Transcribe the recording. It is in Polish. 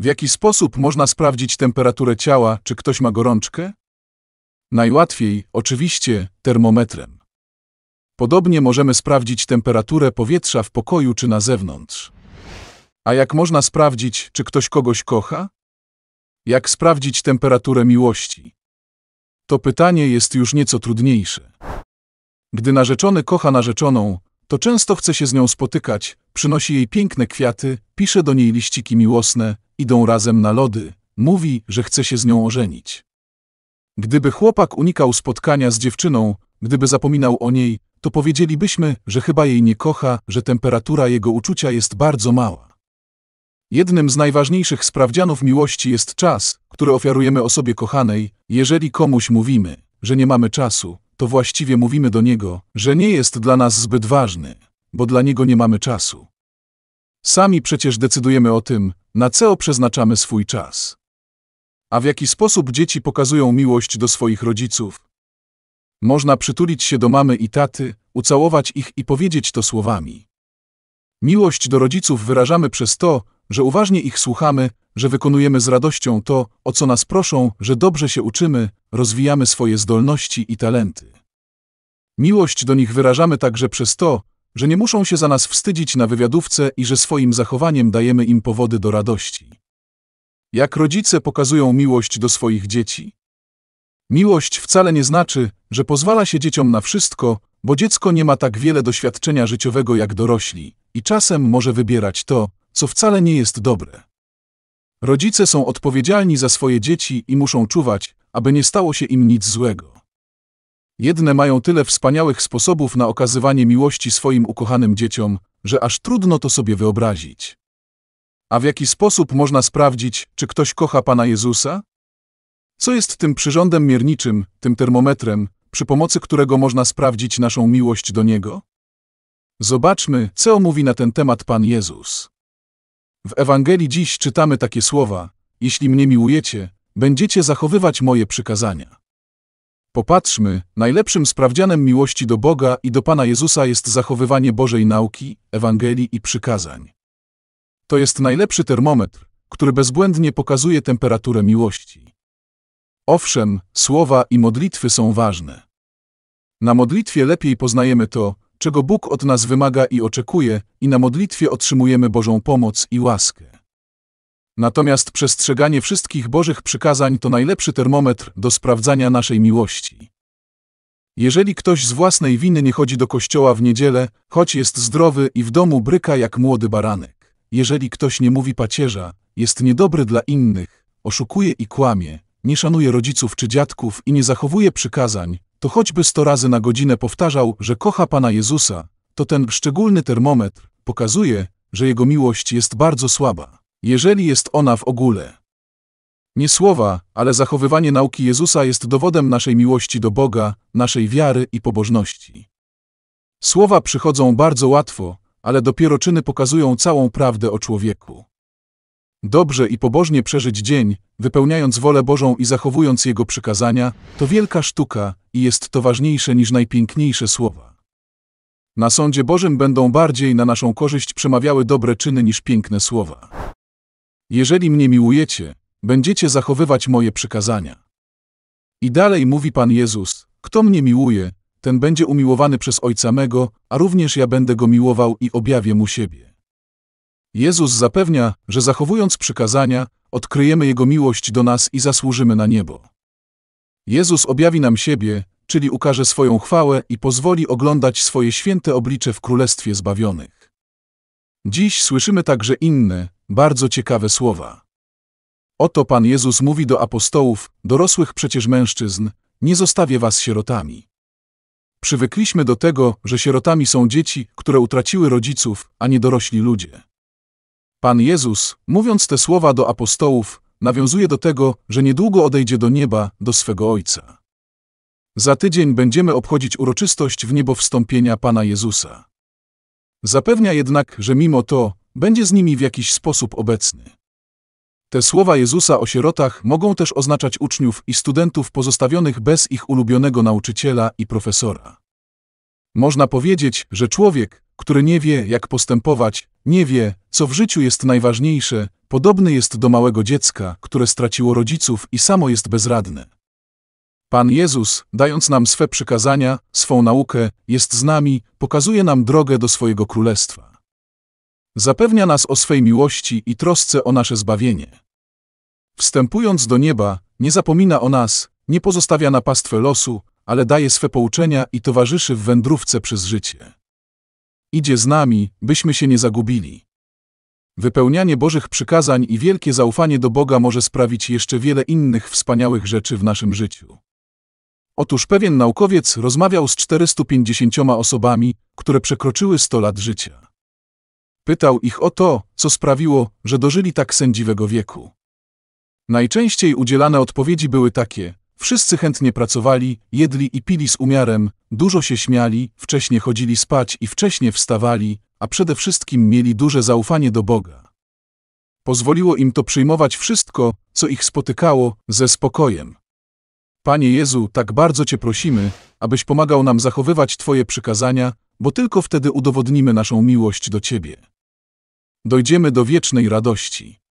W jaki sposób można sprawdzić temperaturę ciała, czy ktoś ma gorączkę? Najłatwiej, oczywiście, termometrem. Podobnie możemy sprawdzić temperaturę powietrza w pokoju czy na zewnątrz. A jak można sprawdzić, czy ktoś kogoś kocha? Jak sprawdzić temperaturę miłości? To pytanie jest już nieco trudniejsze. Gdy narzeczony kocha narzeczoną, to często chce się z nią spotykać, przynosi jej piękne kwiaty, pisze do niej liściki miłosne, idą razem na lody, mówi, że chce się z nią ożenić. Gdyby chłopak unikał spotkania z dziewczyną, gdyby zapominał o niej, to powiedzielibyśmy, że chyba jej nie kocha, że temperatura jego uczucia jest bardzo mała. Jednym z najważniejszych sprawdzianów miłości jest czas, który ofiarujemy osobie kochanej, jeżeli komuś mówimy, że nie mamy czasu, to właściwie mówimy do Niego, że nie jest dla nas zbyt ważny, bo dla Niego nie mamy czasu. Sami przecież decydujemy o tym, na co przeznaczamy swój czas. A w jaki sposób dzieci pokazują miłość do swoich rodziców? Można przytulić się do mamy i taty, ucałować ich i powiedzieć to słowami. Miłość do rodziców wyrażamy przez to, że uważnie ich słuchamy, że wykonujemy z radością to, o co nas proszą, że dobrze się uczymy, rozwijamy swoje zdolności i talenty. Miłość do nich wyrażamy także przez to, że nie muszą się za nas wstydzić na wywiadówce i że swoim zachowaniem dajemy im powody do radości. Jak rodzice pokazują miłość do swoich dzieci? Miłość wcale nie znaczy, że pozwala się dzieciom na wszystko, bo dziecko nie ma tak wiele doświadczenia życiowego jak dorośli i czasem może wybierać to, co wcale nie jest dobre. Rodzice są odpowiedzialni za swoje dzieci i muszą czuwać, aby nie stało się im nic złego. Jedne mają tyle wspaniałych sposobów na okazywanie miłości swoim ukochanym dzieciom, że aż trudno to sobie wyobrazić. A w jaki sposób można sprawdzić, czy ktoś kocha Pana Jezusa? Co jest tym przyrządem mierniczym, tym termometrem, przy pomocy którego można sprawdzić naszą miłość do Niego? Zobaczmy, co mówi na ten temat Pan Jezus. W Ewangelii dziś czytamy takie słowa: Jeśli mnie miłujecie, będziecie zachowywać moje przykazania. Popatrzmy, najlepszym sprawdzianem miłości do Boga i do Pana Jezusa jest zachowywanie Bożej nauki, Ewangelii i przykazań. To jest najlepszy termometr, który bezbłędnie pokazuje temperaturę miłości. Owszem, słowa i modlitwy są ważne. Na modlitwie lepiej poznajemy to, czego Bóg od nas wymaga i oczekuje, i na modlitwie otrzymujemy Bożą pomoc i łaskę. Natomiast przestrzeganie wszystkich Bożych przykazań to najlepszy termometr do sprawdzania naszej miłości. Jeżeli ktoś z własnej winy nie chodzi do kościoła w niedzielę, choć jest zdrowy i w domu bryka jak młody baranek, jeżeli ktoś nie mówi pacierza, jest niedobry dla innych, oszukuje i kłamie, nie szanuje rodziców czy dziadków i nie zachowuje przykazań, to choćby sto razy na godzinę powtarzał, że kocha Pana Jezusa, to ten szczególny termometr pokazuje, że Jego miłość jest bardzo słaba, jeżeli jest ona w ogóle. Nie słowa, ale zachowywanie nauki Jezusa jest dowodem naszej miłości do Boga, naszej wiary i pobożności. Słowa przychodzą bardzo łatwo, ale dopiero czyny pokazują całą prawdę o człowieku. Dobrze i pobożnie przeżyć dzień, wypełniając wolę Bożą i zachowując Jego przykazania, to wielka sztuka i jest to ważniejsze niż najpiękniejsze słowa. Na sądzie Bożym będą bardziej na naszą korzyść przemawiały dobre czyny niż piękne słowa. Jeżeli mnie miłujecie, będziecie zachowywać moje przykazania. I dalej mówi Pan Jezus, kto mnie miłuje, ten będzie umiłowany przez Ojca mego, a również ja będę go miłował i objawię mu siebie. Jezus zapewnia, że zachowując przykazania, odkryjemy Jego miłość do nas i zasłużymy na niebo. Jezus objawi nam siebie, czyli ukaże swoją chwałę i pozwoli oglądać swoje święte oblicze w Królestwie Zbawionych. Dziś słyszymy także inne, bardzo ciekawe słowa. Oto Pan Jezus mówi do apostołów, dorosłych przecież mężczyzn, nie zostawię was sierotami. Przywykliśmy do tego, że sierotami są dzieci, które utraciły rodziców, a nie dorośli ludzie. Pan Jezus, mówiąc te słowa do apostołów, nawiązuje do tego, że niedługo odejdzie do nieba, do swego Ojca. Za tydzień będziemy obchodzić uroczystość w niebo wstąpienia Pana Jezusa. Zapewnia jednak, że mimo to będzie z nimi w jakiś sposób obecny. Te słowa Jezusa o sierotach mogą też oznaczać uczniów i studentów pozostawionych bez ich ulubionego nauczyciela i profesora. Można powiedzieć, że człowiek, który nie wie, jak postępować, nie wie, co w życiu jest najważniejsze, podobny jest do małego dziecka, które straciło rodziców i samo jest bezradne. Pan Jezus, dając nam swe przykazania, swą naukę, jest z nami, pokazuje nam drogę do swojego królestwa. Zapewnia nas o swej miłości i trosce o nasze zbawienie. Wstępując do nieba, nie zapomina o nas, nie pozostawia na pastwę losu, ale daje swe pouczenia i towarzyszy w wędrówce przez życie. Idzie z nami, byśmy się nie zagubili. Wypełnianie Bożych przykazań i wielkie zaufanie do Boga może sprawić jeszcze wiele innych wspaniałych rzeczy w naszym życiu. Otóż pewien naukowiec rozmawiał z 450 osobami, które przekroczyły 100 lat życia. Pytał ich o to, co sprawiło, że dożyli tak sędziwego wieku. Najczęściej udzielane odpowiedzi były takie: Wszyscy chętnie pracowali, jedli i pili z umiarem, dużo się śmiali, wcześnie chodzili spać i wcześnie wstawali, a przede wszystkim mieli duże zaufanie do Boga. Pozwoliło im to przyjmować wszystko, co ich spotykało, ze spokojem. Panie Jezu, tak bardzo Cię prosimy, abyś pomagał nam zachowywać Twoje przykazania, bo tylko wtedy udowodnimy naszą miłość do Ciebie. Dojdziemy do wiecznej radości.